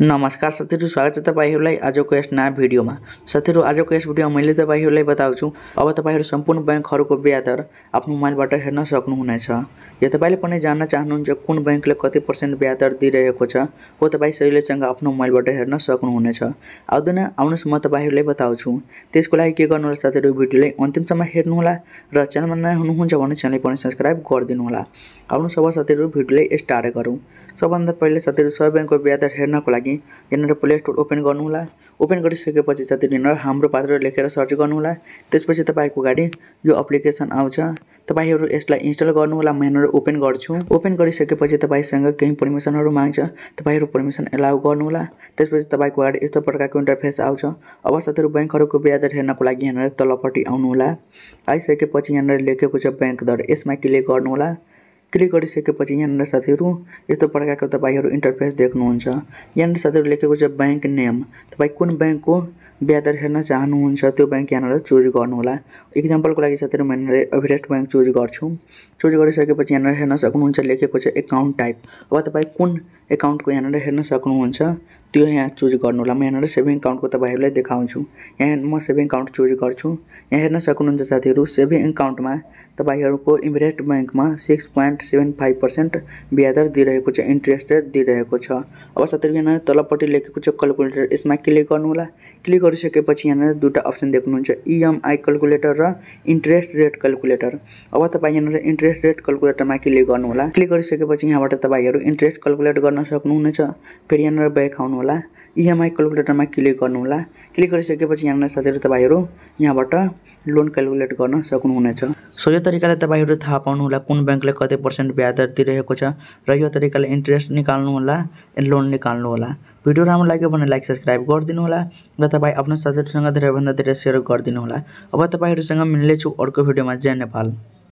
नमस्कार साथीहरू स्वागत छ तपाईँहरूलाई आजको यस नयाँ भिडियोमा साथीहरू आजको यस भिडियोमा मैले तपाईँहरूलाई बताउँछु अब तपाईँहरू सम्पूर्ण ब्याङ्कहरूको ब्याज दर आफ्नो मोबाइलबाट हेर्न सक्नुहुनेछ यो तपाईँले पनि जान्न चाहनुहुन्छ कुन ब्याङ्कले कति पर्सेन्ट ब्याज दर दिइरहेको छ हो तपाईँ सहिलेसँग आफ्नो मोबाइलबाट हेर्न सक्नुहुनेछ आउँदैन आउनुहोस् म तपाईँहरूलाई बताउँछु त्यसको लागि के गर्नुहोला साथीहरू भिडियोलाई अन्तिमसम्म हेर्नुहोला र च्यानलमा नयाँ हुनुहुन्छ भने च्यानल पनि सब्सक्राइब गरिदिनुहोला आउनुहोस् अब साथीहरू भिडियोलाई स्टार्ट गरौँ सबभन्दा पहिले साथीहरू सबै ब्याङ्कको ब्याज दर हेर्नको लागि लागि यहाँनिर प्ले स्टोर ओपन गर्नुहोला ओपन गरिसकेपछि चाहिँ त्यहाँनिर हाम्रो पात्र लेखेर सर्च गर्नुहोला त्यसपछि तपाईँको गाडी यो एप्लिकेसन आउँछ तपाईँहरू यसलाई इन्स्टल गर्नुहोला म यहाँनिर ओपन गर्छु ओपन गरिसकेपछि तपाईँसँग केही पर्मिसनहरू माग्छ तपाईँहरू पर्मिसन एलाउ गर्नुहोला त्यसपछि तपाईँको गाडी यस्तो प्रकारको इन्टरफेस आउँछ अब साथीहरू ब्याङ्कहरूको ब्याज दर हेर्नको लागि यहाँनिर तलपट्टि आउनुहोला आइसकेपछि यहाँनिर लेखेको छ ब्याङ्क दर यसमा क्लिक गर्नुहोला क्लिक गरिसकेपछि यहाँनिर साथीहरू यस्तो प्रकारको तपाईँहरू इन्टरफेस देख्नुहुन्छ यहाँनिर साथीहरू लेखेको छ ब्याङ्क नेम तपाईँ कुन ब्याङ्कको ब्यादर हेर्न चाहनुहुन्छ त्यो ब्याङ्क यहाँनिर चुज गर्नुहोला इक्जाम्पलको लागि साथीहरू म यहाँनिर एभरेस्ट ब्याङ्क चुज गर्छु चुज गरिसकेपछि यहाँनिर हेर्न सक्नुहुन्छ लेखेको छ एकाउन्ट टाइप अब तपाईँ कुन एकाउन्टको यहाँनिर हेर्न सक्नुहुन्छ त्यो यहाँ चुज गर्नु होला म यहाँनिर सेभिङ एकाउन्टको तपाईँहरूलाई देखाउँछु यहाँ म सेभिङ एकाउन्ट चुज गर्छु यहाँ हेर्न सक्नुहुन्छ साथीहरू सेभिङ एकाउन्टमा तपाईँहरूको इमिरेट ब्याङ्कमा six point seven five percent ब्याज दिइरहेको छ इन्ट्रेस्ट रेट दिइरहेको छ अब साथीहरू यहाँनिर तलपट्टि लेखेको छ क्यालकुलेटर यसमा क्लिक गर्नु होला क्लिक गरिसकेपछि यहाँनिर दुईवटा अप्सन देख्नुहुन्छ इएमआई क्यालकुलेटर र इन्ट्रेस्ट रेट क्यालकुलेटर अब तपाईँ यहाँनिर इन्ट्रेस्ट रेट क्यालकुलेटरमा क्लिक गर्नु होला क्लिक गरिसकेपछि यहाँबाट तपाईँहरू इन्ट्रेस्ट क्यालकुलेट गर्न सक्नुहुनेछ फेरि यहाँनिर ब्याक आउनुहोला इएमआई क्यालकुलेटरमा क्लिक गर्नुहोला क्लिक गरिसकेपछि यहाँनिर साथीहरू तपाईँहरू यहाँबाट लोन क्यालकुलेट गर्न सक्नुहुनेछ सो यो तरिकाले तपाईँहरू थाहा पाउनुहोला कुन ब्याङ्कले कति पर्सेन्ट ब्याज दर दिइरहेको छ र यो तरिकाले इन्ट्रेस्ट निकाल्नुहोला लोन निकाल्नु होला भिडियो राम्रो लाग्यो भने लाइक सब्सक्राइब होला र तपाईँ आफ्नो साथीहरूसँग धेरैभन्दा धेरै सेयर होला अब तपाईँहरूसँग मिल्नेछु अर्को भिडियोमा जय नेपाल